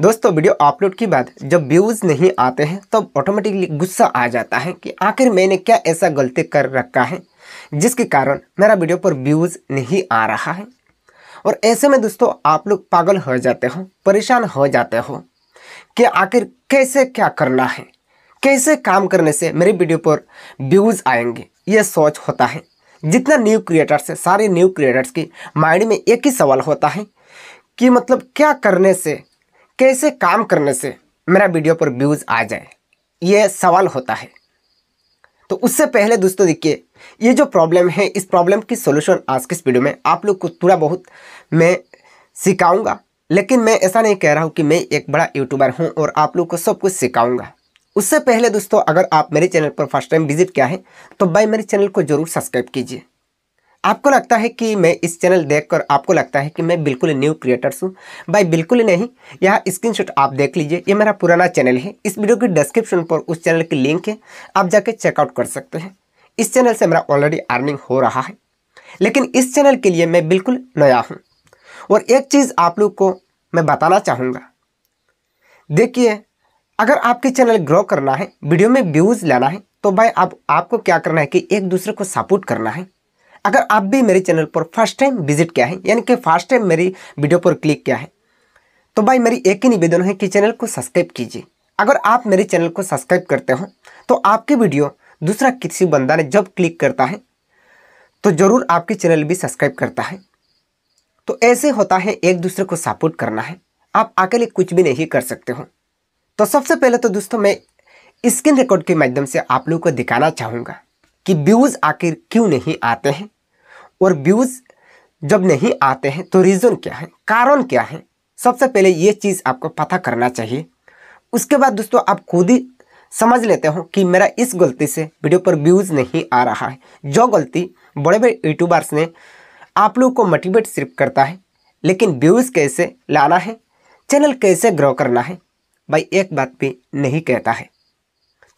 दोस्तों video upload के बाद जब व्यूज़ नहीं आते हैं तब तो ऑटोमेटिकली गुस्सा आ जाता है कि आखिर मैंने क्या ऐसा गलती कर रखा है जिसके कारण मेरा वीडियो पर व्यूज़ नहीं आ रहा है और ऐसे में दोस्तों आप लोग पागल हो जाते हो परेशान हो जाते हो कि आखिर कैसे क्या करना है कैसे काम करने से मेरे वीडियो पर व्यूज़ आएंगे ये सोच होता है जितना न्यू क्रिएटर्स है सारे न्यू क्रिएटर्स की माइंड में एक ही सवाल होता है कि मतलब क्या करने से कैसे काम करने से मेरा वीडियो पर व्यूज़ आ जाए ये सवाल होता है तो उससे पहले दोस्तों देखिए ये जो प्रॉब्लम है इस प्रॉब्लम की सोल्यूशन आज के इस वीडियो में आप लोग को थोड़ा बहुत मैं सिखाऊंगा लेकिन मैं ऐसा नहीं कह रहा हूँ कि मैं एक बड़ा यूट्यूबर हूँ और आप लोग को सब कुछ सिखाऊंगा उससे पहले दोस्तों अगर आप मेरे चैनल पर फर्स्ट टाइम विजिट किया है तो भाई मेरे चैनल को जरूर सब्सक्राइब कीजिए आपको लगता है कि मैं इस चैनल देखकर आपको लगता है कि मैं बिल्कुल न्यू क्रिएटर्स हूँ भाई बिल्कुल नहीं यह स्क्रीनशॉट आप देख लीजिए ये मेरा पुराना चैनल है इस वीडियो के डिस्क्रिप्शन पर उस चैनल की लिंक है आप जाके चेकआउट कर सकते हैं इस चैनल से मेरा ऑलरेडी अर्निंग हो रहा है लेकिन इस चैनल के लिए मैं बिल्कुल नया हूँ और एक चीज़ आप लोग को मैं बताना चाहूँगा देखिए अगर आपके चैनल ग्रो करना है वीडियो में व्यूज़ लाना है तो भाई आप आपको क्या करना है कि एक दूसरे को सपोर्ट करना है अगर आप भी मेरे चैनल पर फर्स्ट टाइम विजिट किया है यानी कि फर्स्ट टाइम मेरी वीडियो पर क्लिक किया है तो भाई मेरी एक ही निवेदन है कि चैनल को सब्सक्राइब कीजिए अगर आप मेरे चैनल को सब्सक्राइब करते हो तो आपकी वीडियो दूसरा किसी बंदा ने जब क्लिक करता है तो ज़रूर आपके चैनल भी सब्सक्राइब करता है तो ऐसे होता है एक दूसरे को सपोर्ट करना है आप अकेले कुछ भी नहीं कर सकते हो तो सबसे पहले तो दोस्तों मैं स्क्रीन रिकॉर्ड के माध्यम से आप लोगों को दिखाना चाहूँगा कि व्यूज़ आखिर क्यों नहीं आते हैं और व्यूज़ जब नहीं आते हैं तो रीज़न क्या है कारण क्या है सबसे पहले ये चीज़ आपको पता करना चाहिए उसके बाद दोस्तों आप खुद ही समझ लेते हो कि मेरा इस गलती से वीडियो पर व्यूज़ नहीं आ रहा है जो गलती बड़े बड़े यूट्यूबर्स ने आप लोगों को मोटिवेट सिर्फ करता है लेकिन व्यूज़ कैसे लाना है चैनल कैसे ग्रो करना है भाई एक बात भी नहीं कहता है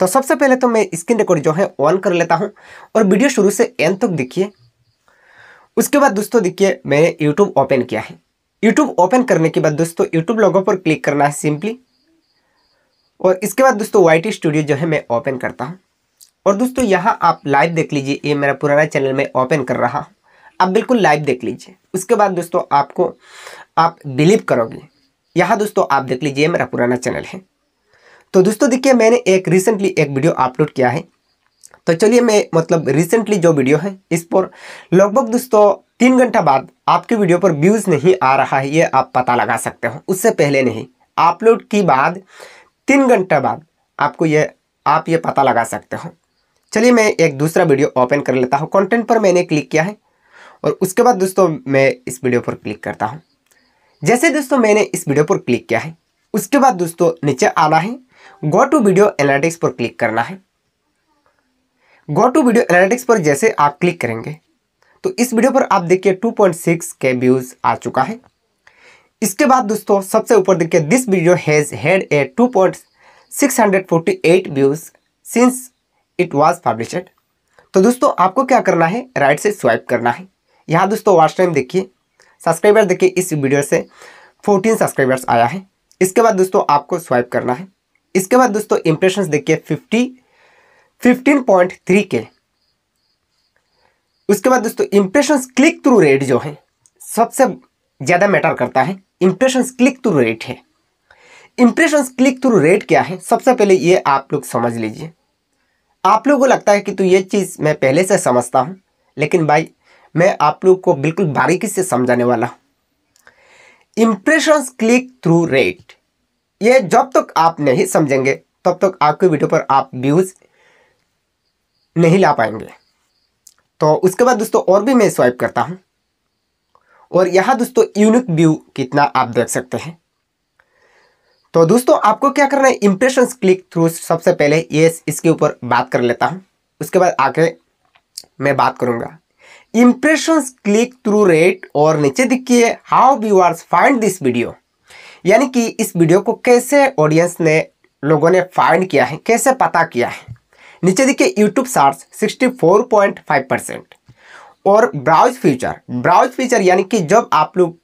तो सबसे पहले तो मैं स्क्रीन रिकॉर्ड जो है ऑन कर लेता हूँ और वीडियो शुरू से एंड तक देखिए उसके बाद दोस्तों देखिए मैंने यूट्यूब ओपन किया है यूट्यूब ओपन करने के बाद दोस्तों यूट्यूब लोगों पर क्लिक करना है सिंपली और इसके बाद दोस्तों वाई स्टूडियो जो है मैं ओपन करता हूँ और दोस्तों यहाँ आप लाइव देख लीजिए ये मेरा पुराना चैनल मैं ओपन कर रहा हूँ आप बिल्कुल लाइव देख लीजिए उसके बाद दोस्तों आपको आप बिलीव करोगे यहाँ दोस्तों आप देख लीजिए मेरा पुराना चैनल है तो दोस्तों देखिए मैंने एक रिसेंटली एक वीडियो अपलोड किया है तो चलिए मैं मतलब रिसेंटली जो वीडियो है इस पर लगभग दोस्तों तीन घंटा बाद आपके वीडियो पर व्यूज़ नहीं आ रहा है ये आप पता लगा सकते हो उससे पहले नहीं अपलोड की बाद तीन घंटा बाद आपको ये आप ये पता लगा सकते हो चलिए मैं एक दूसरा वीडियो ओपन कर लेता हूँ कंटेंट पर मैंने क्लिक किया है और उसके बाद दोस्तों मैं इस वीडियो पर क्लिक करता हूँ जैसे दोस्तों मैंने इस वीडियो पर क्लिक किया है उसके बाद दोस्तों नीचे आना है गो टू वीडियो एनालिटिक्स पर क्लिक करना है गो टू वीडियो एनालिटिक्स पर जैसे आप क्लिक करेंगे तो इस वीडियो पर आप देखिए 2.6 के व्यूज़ आ चुका है इसके बाद दोस्तों सबसे ऊपर देखिए this video has had a 2.648 views since it was published तो दोस्तों आपको क्या करना है राइट से स्वाइप करना है यहाँ दोस्तों वाच टाइम देखिए सब्सक्राइबर देखिए इस वीडियो से 14 सब्सक्राइबर्स आया है इसके बाद दोस्तों आपको स्वाइप करना है इसके बाद दोस्तों इंप्रेशन देखिए फिफ्टी फिफ्टीन पॉइंट थ्री के उसके बाद दोस्तों इंप्रेशन क्लिक थ्रू रेट जो है सबसे ज़्यादा मैटर करता है इंप्रेशन क्लिक थ्रू रेट है इंप्रेशन क्लिक थ्रू रेट क्या है सबसे पहले ये आप लोग समझ लीजिए आप लोगों को लगता है कि तो ये चीज़ मैं पहले से समझता हूँ लेकिन भाई मैं आप लोग को बिल्कुल बारीकी से समझाने वाला हूँ इंप्रेशन क्लिक थ्रू रेट ये जब तक आप नहीं समझेंगे तब तक आपके वीडियो पर आप व्यूज़ नहीं ला पाएंगे तो उसके बाद दोस्तों और भी मैं स्वाइप करता हूं और यहाँ दोस्तों यूनिक व्यू कितना आप देख सकते हैं तो दोस्तों आपको क्या करना है इम्प्रेशन क्लिक थ्रू सबसे पहले ये इसके ऊपर बात कर लेता हूँ उसके बाद आके मैं बात करूँगा इम्प्रेशन क्लिक थ्रू रेट और नीचे दिखिए how viewers find this video यानी कि इस वीडियो को कैसे ऑडियंस ने लोगों ने फाइंड किया है कैसे पता किया है नीचे देखिए यूट्यूब सार्स 64.5 परसेंट और ब्राउज फीचर ब्राउज फीचर यानी कि जब आप लोग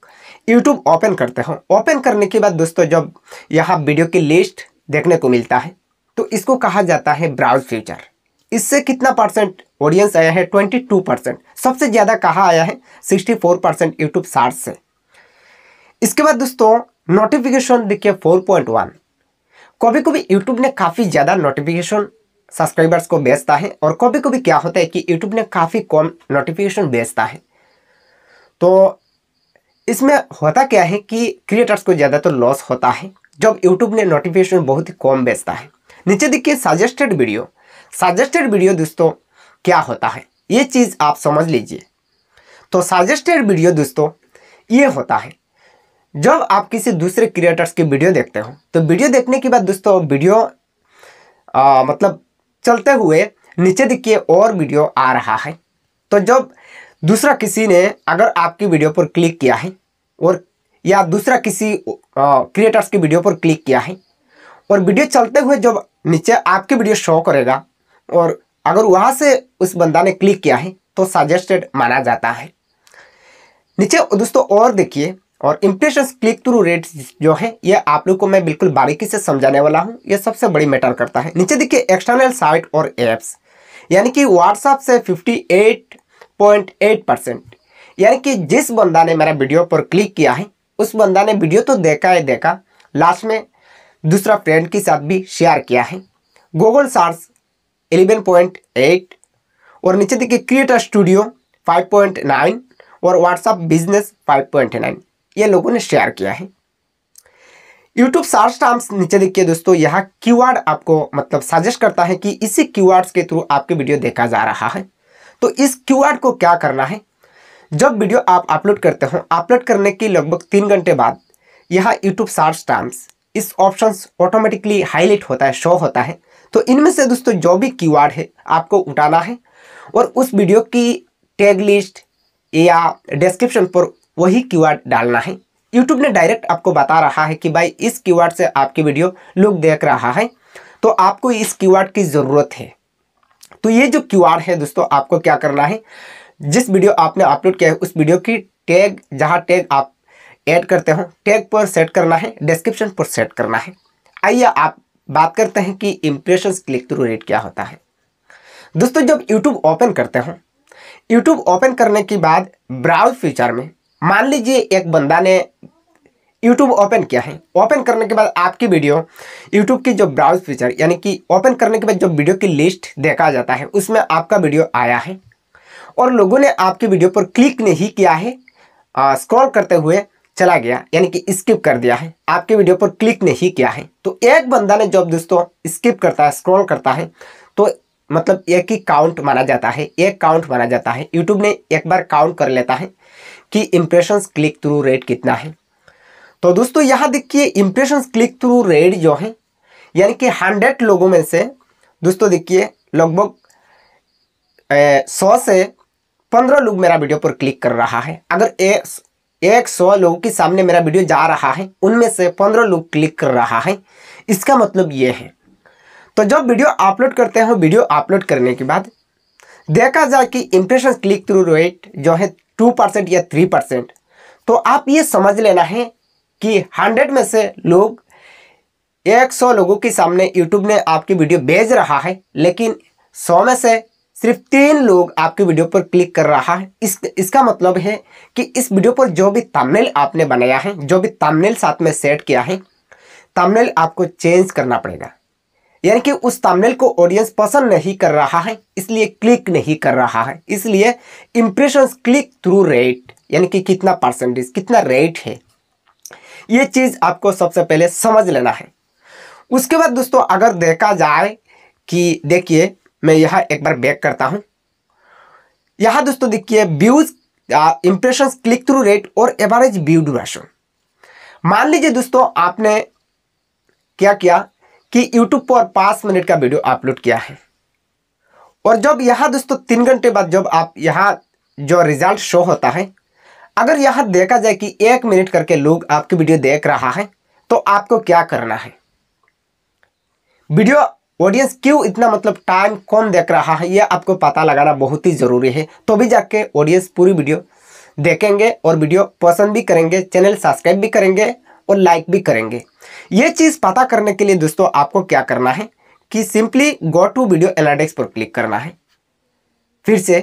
यूट्यूब ओपन करते हो ओपन करने के बाद दोस्तों जब यहाँ वीडियो की लिस्ट देखने को मिलता है तो इसको कहा जाता है ब्राउज फीचर इससे कितना परसेंट ऑडियंस आया है ट्वेंटी टू परसेंट सबसे ज़्यादा कहाँ आया है sixty four percent YouTube short से इसके बाद दोस्तों नोटिफिकेशन देखिए फोर पॉइंट वन कभी कभी यूट्यूब ने काफ़ी ज़्यादा नोटिफिकेशन सब्सक्राइबर्स को बेचता है और कभी कभी क्या होता है कि यूट्यूब ने काफ़ी कम नोटिफिकेशन बेचता है तो इसमें होता क्या है कि क्रिएटर्स को ज़्यादा तो लॉस होता है जब यूट्यूब ने नोटिफिकेशन बहुत ही कम बेचता है नीचे देखिए सजेस्टेड वीडियो सजेस्टेड वीडियो दोस्तों क्या होता है ये चीज़ आप समझ लीजिए तो सजेस्टेड वीडियो दोस्तों ये होता है जब आप किसी दूसरे क्रिएटर्स की वीडियो देखते हो तो वीडियो देखने के बाद दोस्तों वीडियो आ, मतलब चलते हुए नीचे दिखिए और वीडियो आ रहा है तो जब दूसरा किसी ने अगर आपकी वीडियो पर क्लिक किया है और या दूसरा किसी क्रिएटर्स की वीडियो पर क्लिक किया है और वीडियो चलते हुए जब नीचे आपकी वीडियो शो करेगा और अगर वहाँ से उस बंदा ने क्लिक किया है तो सजेस्टेड माना जाता है नीचे दोस्तों और देखिए और इम्प्रेशन क्लिक थ्रू रेट जो है ये आप लोग को मैं बिल्कुल बारीकी से समझाने वाला हूँ ये सबसे बड़ी मैटर करता है नीचे देखिए एक्सटर्नल साइट और एप्स यानी कि व्हाट्सअप से 58.8 परसेंट यानी कि जिस बंदा ने मेरा वीडियो पर क्लिक किया है उस बंदा ने वीडियो तो देखा है देखा लास्ट में दूसरा फ्रेंड के साथ भी शेयर किया है गूगल सर्च 11.8 और नीचे देखिए क्रिएटर स्टूडियो 5.9 और व्हाट्सअप बिजनेस 5.9 ये लोगों ने शेयर किया है यूट्यूब सर्च टर्म्स नीचे देखिए दोस्तों यहाँ कीवर्ड आपको मतलब सजेस्ट करता है कि इसी कीवर्ड्स के थ्रू आपके वीडियो देखा जा रहा है तो इस कीवर्ड को क्या करना है जब वीडियो आप अपलोड करते हो अपलोड करने के लगभग तीन घंटे बाद यहाँ यूट्यूब सर्च टर्म्स इस ऑप्शन ऑटोमेटिकली हाईलाइट होता है शो होता है तो इनमें से दोस्तों जो भी की है आपको उठाना है और उस वीडियो की टैग लिस्ट या डिस्क्रिप्शन पर वही की डालना है यूट्यूब ने डायरेक्ट आपको बता रहा है कि भाई इस की से आपकी वीडियो लोग देख रहा है तो आपको इस की की ज़रूरत है तो ये जो क्यू है दोस्तों आपको क्या करना है जिस वीडियो आपने अपलोड किया है उस वीडियो की टैग जहाँ टैग आप ऐड करते हो टैग पर सेट करना है डिस्क्रिप्शन पर सेट करना है आइए आप बात करते हैं कि इम्प्रेशन क्लिक थ्रू रेट क्या होता है दोस्तों जब यूट्यूब ओपन करते हो यूट्यूब ओपन करने के बाद ब्राउज फीचर में मान लीजिए एक बंदा ने यूट्यूब ओपन किया है ओपन करने के बाद आपकी वीडियो यूट्यूब की जो ब्राउज फीचर यानी कि ओपन करने के बाद जो वीडियो की लिस्ट देखा जाता है उसमें आपका वीडियो आया है और लोगों ने आपकी वीडियो पर क्लिक नहीं किया है स्क्रॉल करते हुए चला गया यानी कि स्किप कर दिया है आपके वीडियो पर क्लिक नहीं किया है तो एक बंदा ने जब दोस्तों स्किप करता है स्क्रॉल करता है तो मतलब एक ही काउंट माना जाता है एक काउंट माना जाता है यूट्यूब ने एक बार काउंट कर लेता है कि इम्प्रेशंस क्लिक थ्रू रेट कितना है तो दोस्तों यहाँ देखिए इम्प्रेशंस क्लिक थ्रू रेट जो है यानी कि हंड्रेड लोगों में से दोस्तों देखिए लगभग सौ से पंद्रह लोग मेरा वीडियो पर क्लिक कर रहा है अगर ए एक सौ लोगों के सामने मेरा वीडियो जा रहा है उनमें से पंद्रह लोग क्लिक कर रहा है इसका मतलब ये है तो जब वीडियो अपलोड करते हो वीडियो अपलोड करने के बाद देखा जाए कि इम्प्रेशन क्लिक थ्रू रेट जो है टू परसेंट या थ्री परसेंट तो आप ये समझ लेना है कि हंड्रेड में से लोग एक सौ लोगों के सामने यूट्यूब ने आपकी वीडियो भेज रहा है लेकिन सौ में से सिर्फ तीन लोग आपकी वीडियो पर क्लिक कर रहा है इस इसका मतलब है कि इस वीडियो पर जो भी तामनेल आपने बनाया है जो भी तामनेल साथ में सेट किया है तामनेल आपको चेंज करना पड़ेगा यानी कि उस तामनेल को ऑडियंस पसंद नहीं कर रहा है इसलिए क्लिक नहीं कर रहा है इसलिए इम्प्रेशन क्लिक थ्रू रेट यानी कि कितना परसेंटेज कितना रेट है ये चीज़ आपको सबसे पहले समझ लेना है उसके बाद दोस्तों अगर देखा जाए कि देखिए मैं यहाँ एक बार बैक करता हूँ यहाँ दोस्तों देखिए views impression click through rate और एवरेज व्यू ड्यूरेशन मान लीजिए दोस्तों आपने क्या किया कि यूट्यूब पर पांच मिनट का वीडियो अपलोड किया है और जब यहाँ दोस्तों तीन घंटे बाद जब आप यहाँ जो रिजल्ट शो होता है अगर यहाँ देखा जाए कि एक मिनट करके लोग आपकी वीडियो देख रहा है तो आपको क्या करना है वीडियो ऑडियंस क्यों इतना मतलब टाइम कौन देख रहा है ये आपको पता लगाना बहुत ही ज़रूरी है तो भी जाके ऑडियंस पूरी वीडियो देखेंगे और वीडियो पसंद भी करेंगे चैनल सब्सक्राइब भी करेंगे और लाइक भी करेंगे ये चीज़ पता करने के लिए दोस्तों आपको क्या करना है कि simply go to video analytics पर क्लिक करना है फिर से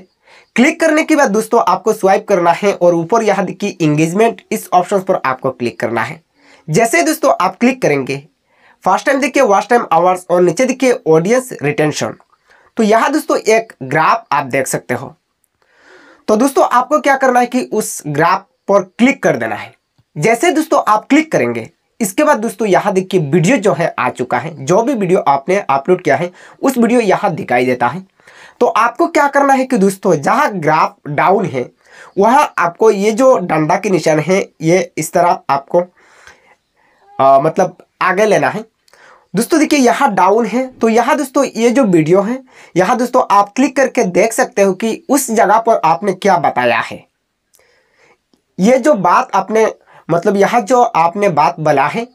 क्लिक करने के बाद दोस्तों आपको स्वाइप करना है और ऊपर यहाँ की इंगेजमेंट इस ऑप्शन पर आपको क्लिक करना है जैसे दोस्तों आप क्लिक करेंगे फर्स्ट टाइम देखिए वर्स्ट टाइम आवर्स और नीचे देखिए ऑडियंस रिटेंशन तो यहाँ दोस्तों एक ग्राफ आप देख सकते हो तो दोस्तों आपको क्या करना है कि उस ग्राफ पर क्लिक कर देना है जैसे दोस्तों आप क्लिक करेंगे इसके बाद दोस्तों यहाँ देखिए वीडियो जो है आ चुका है जो भी वीडियो आपने अपलोड किया है उस वीडियो यहाँ दिखाई देता है तो आपको क्या करना है कि दोस्तों जहाँ ग्राफ डाउन है वहाँ आपको ये जो डंडा के निशान है ये इस तरह आपको आ, मतलब आगे लेना है दोस्तों देखिए यहाँ डाउन है तो यहाँ दोस्तों ये जो वीडियो है यहाँ दोस्तों आप क्लिक करके देख सकते हो कि उस जगह पर आपने क्या बताया है ये जो बात आपने मतलब यहाँ जो आपने बात बोला है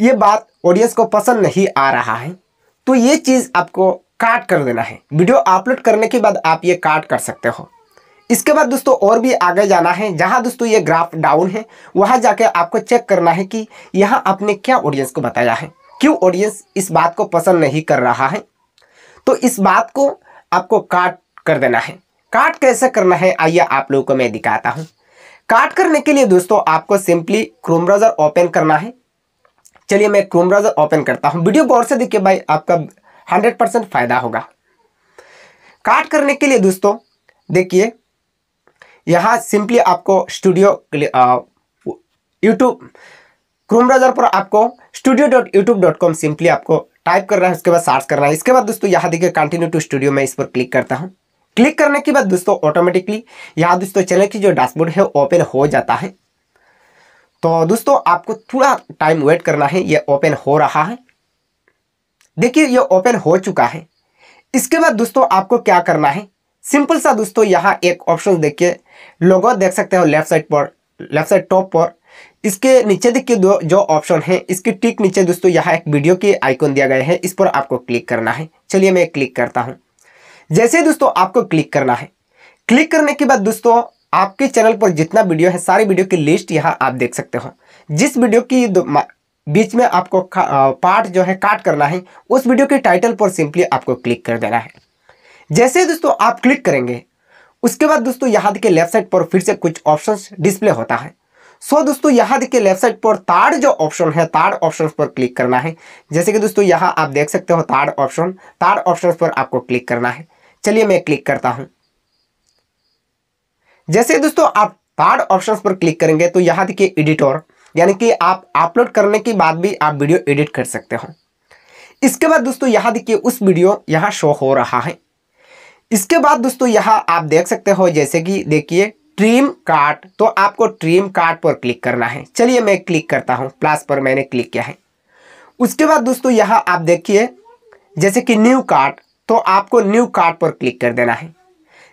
ये बात ऑडियंस को पसंद नहीं आ रहा है तो ये चीज़ आपको काट कर देना है वीडियो अपलोड करने के बाद आप ये काट कर सकते हो इसके बाद दोस्तों और भी आगे जाना है जहां दोस्तों ये ग्राफ डाउन है वहां जाके आपको चेक करना है कि यहाँ आपने क्या ऑडियंस को बताया है क्यों ऑडियंस इस बात को पसंद नहीं कर रहा है तो इस बात को आपको काट कर देना है काट कैसे करना है आइए आप लोगों को मैं दिखाता हूँ काट करने के लिए दोस्तों आपको सिंपली क्रोम ब्राउज़र ओपन करना है चलिए मैं क्रोम ब्राउज़र ओपन करता हूँ वीडियो गौर से देखिए भाई आपका हंड्रेड परसेंट फ़ायदा होगा काट करने के लिए दोस्तों देखिए यहाँ सिंपली आपको स्टूडियो यूट्यूब क्रोम ब्राउजर पर आपको studio dot YouTube dot com simply आपको टाइप करना है उसके बाद सर्च करना है इसके बाद दोस्तों यहाँ देखिए कंटिन्यू टू स्टूडियो में इस पर क्लिक करता हूँ क्लिक करने के बाद दोस्तों ऑटोमेटिकली यहाँ दोस्तों चैनल की जो डैशबोर्ड है ओपन हो जाता है तो दोस्तों आपको थोड़ा टाइम वेट करना है ये ओपन हो रहा है देखिए ये ओपन हो चुका है इसके बाद दोस्तों आपको क्या करना है सिंपल सा दोस्तों यहाँ एक ऑप्शन देखिए लोगो देख सकते हो लेफ्ट साइड पर लेफ्ट साइड टॉप पर इसके नीचे देखिए दो जो ऑप्शन है इसके टिक नीचे दोस्तों यहाँ एक वीडियो के आइकन दिया गया है इस पर आपको क्लिक करना है चलिए मैं क्लिक करता हूँ जैसे दोस्तों आपको क्लिक करना है क्लिक करने के बाद दोस्तों आपके चैनल पर जितना वीडियो है सारी वीडियो की लिस्ट यहाँ आप देख सकते हो जिस वीडियो की बीच में आपको पार्ट जो है काट करना है उस वीडियो के टाइटल पर सिंपली आपको क्लिक कर देना है जैसे दोस्तों आप क्लिक करेंगे उसके बाद दोस्तों यहाँ देखिए लेफ्ट साइड पर फिर से कुछ ऑप्शंस डिस्प्ले होता है सो दोस्तों यहाँ देखिए लेफ्ट साइड पर तार जो ऑप्शन है तार ऑप्शन पर क्लिक करना है जैसे कि दोस्तों यहाँ आप देख सकते हो तार ऑप्शन तार ऑप्शन पर आपको क्लिक करना है चलिए मैं क्लिक करता हूँ जैसे दोस्तों आप तार ऑप्शन पर क्लिक करेंगे तो यहाँ देखिए एडिटोर यानी कि आप अपलोड करने के बाद भी आप वीडियो एडिट कर सकते हो इसके बाद दोस्तों यहाँ देखिए उस वीडियो यहाँ शो हो रहा है इसके बाद दोस्तों यहाँ आप देख सकते हो जैसे कि देखिए ट्रीम कार्ड तो आपको ट्रीम कार्ड पर क्लिक करना है चलिए मैं क्लिक करता हूँ प्लस पर मैंने क्लिक किया है उसके बाद दोस्तों यहाँ आप देखिए जैसे कि न्यू कार्ड तो आपको न्यू कार्ड पर क्लिक कर देना है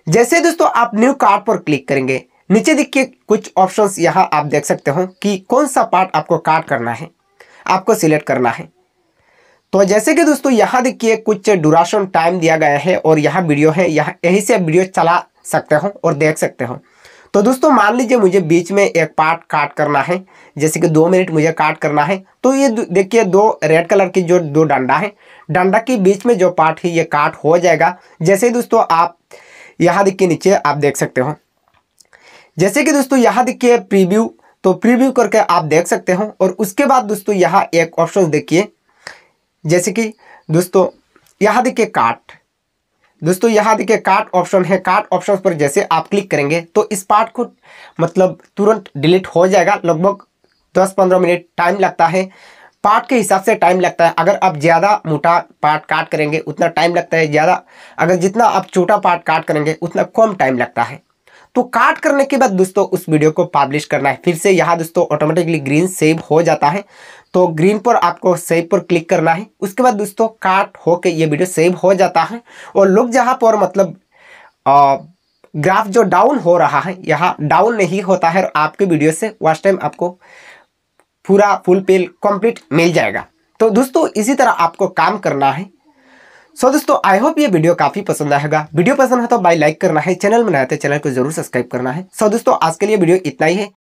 जैसे दोस्तों आप न्यू कार्ड पर क्लिक करेंगे नीचे देखिए कुछ ऑप्शंस यहाँ आप देख सकते हो कि कौन सा पार्ट आपको काट करना है आपको सिलेक्ट करना है तो जैसे कि दोस्तों यहाँ देखिए कुछ ड्यूराशन टाइम दिया गया है और यहाँ वीडियो है यहाँ यहीं से वीडियो चला सकते हो और देख सकते हो तो दोस्तों मान लीजिए मुझे बीच में एक पार्ट काट करना है जैसे कि दो मिनट मुझे काट करना है तो ये देखिए दो रेड कलर की जो दो डंडा है डंडा के बीच में जो पार्ट है ये काट हो जाएगा जैसे दोस्तों आप यहाँ देखिए नीचे आप देख सकते हो जैसे कि दोस्तों यहाँ देखिए प्रीव्यू तो प्रीव्यू करके आप देख सकते हो और उसके बाद दोस्तों यहाँ एक ऑप्शन देखिए जैसे कि दोस्तों यहाँ देखिए काट दोस्तों यहाँ देखिए काट ऑप्शन है काट ऑप्शन पर जैसे आप क्लिक करेंगे तो इस पार्ट को मतलब तुरंत डिलीट हो जाएगा लगभग दस पंद्रह मिनट टाइम लगता है पार्ट के हिसाब से टाइम लगता है अगर आप ज़्यादा मोटा पार्ट काट करेंगे उतना टाइम लगता है ज़्यादा अगर जितना आप छोटा पार्ट काट करेंगे उतना कम टाइम लगता है तो काट करने के बाद दोस्तों उस वीडियो को पब्लिश करना है फिर से यहाँ दोस्तों ऑटोमेटिकली ग्रीन सेव हो जाता है तो ग्रीन पर आपको सेव पर क्लिक करना है उसके बाद दोस्तों काट होकर ये वीडियो सेव हो जाता है और लोग जहाँ पर मतलब आ, ग्राफ जो डाउन हो रहा है यहाँ डाउन नहीं होता है और आपके वीडियो से वास्ट टाइम आपको पूरा फुल पेल कंप्लीट मिल जाएगा तो दोस्तों इसी तरह आपको काम करना है सो दोस्तों आई होप ये वीडियो काफी पसंद आएगा वीडियो पसंद है तो बाई लाइक करना है चैनल बनाया तो चैनल को जरूर सब्सक्राइब करना है सो दोस्तों आज के लिए वीडियो इतना ही है